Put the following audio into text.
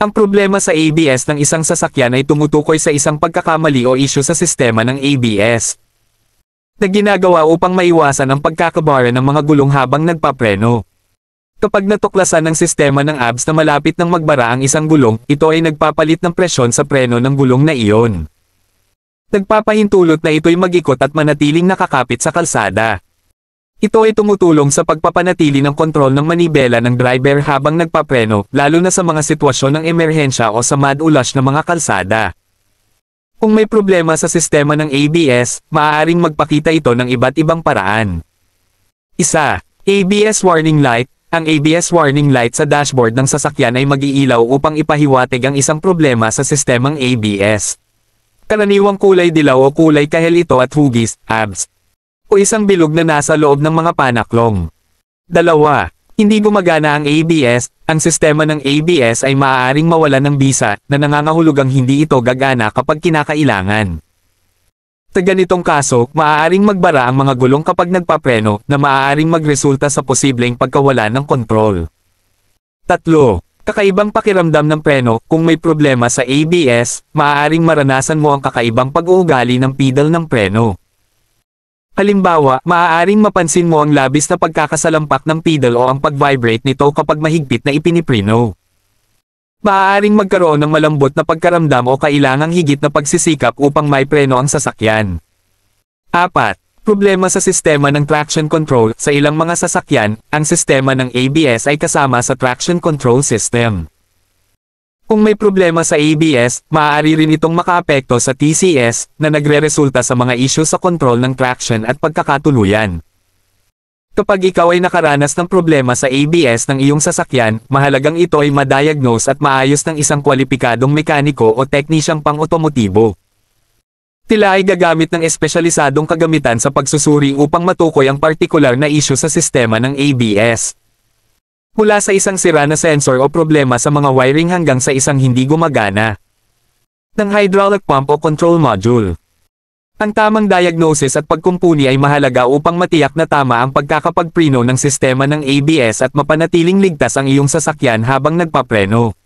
Ang problema sa ABS ng isang sasakyan ay tumutukoy sa isang pagkakamali o isyo sa sistema ng ABS na ginagawa upang maiwasan ang pagkakabara ng mga gulong habang nagpapreno. Kapag natuklasan ng sistema ng ABS na malapit ng magbara ang isang gulong, ito ay nagpapalit ng presyon sa preno ng gulong na iyon. Nagpapahintulot na ito'y mag-ikot at manatiling nakakapit sa kalsada. Ito ay tumutulong sa pagpapanatili ng kontrol ng manibela ng driver habang nagpapreno, lalo na sa mga sitwasyon ng emerhensya o sa mad ulash ng mga kalsada. Kung may problema sa sistema ng ABS, maaaring magpakita ito ng iba't ibang paraan. Isa, ABS warning light, ang ABS warning light sa dashboard ng sasakyan ay mag-iilaw upang ipahiwatig ang isang problema sa sistemang ABS. Karaniwang kulay dilaw o kulay kahel ito at hugis, abs, o isang bilog na nasa loob ng mga panaklong. Dalawa, hindi gumagana ang ABS, ang sistema ng ABS ay maaaring mawalan ng bisa na nangangahulugang hindi ito gagana kapag kinakailangan. Sa ganitong kaso, maaaring magbara ang mga gulong kapag nagpapreno na maaaring magresulta sa posibleng pagkawala ng kontrol. Tatlo, kakaibang pakiramdam ng preno, kung may problema sa ABS, maaaring maranasan mo ang kakaibang pag-uugali ng pedal ng preno. Halimbawa, maaaring mapansin mo ang labis na pagkakasalampak ng pedal o ang pag-vibrate nito kapag mahigpit na ipinipreno. Maaaring magkaroon ng malambot na pagkaramdam o kailangang higit na pagsisikap upang may preno ang sasakyan. 4. Problema sa sistema ng traction control Sa ilang mga sasakyan, ang sistema ng ABS ay kasama sa traction control system. Kung may problema sa ABS, maaari rin itong makaapekto sa TCS na nagreresulta sa mga isyo sa kontrol ng traction at pagkakatuluyan. Kapag ikaw ay nakaranas ng problema sa ABS ng iyong sasakyan, mahalagang ito ay madiagnose at maayos ng isang kwalipikadong mekaniko o teknisyang pang-otomotibo. Tila ay gagamit ng espesyalisadong kagamitan sa pagsusuri upang matukoy ang partikular na isyo sa sistema ng ABS. Mula sa isang sira na sensor o problema sa mga wiring hanggang sa isang hindi gumagana ng hydraulic pump o control module. Ang tamang diagnosis at pagkumpuni ay mahalaga upang matiyak na tama ang pagkakapagprino ng sistema ng ABS at mapanatiling ligtas ang iyong sasakyan habang nagpapreno.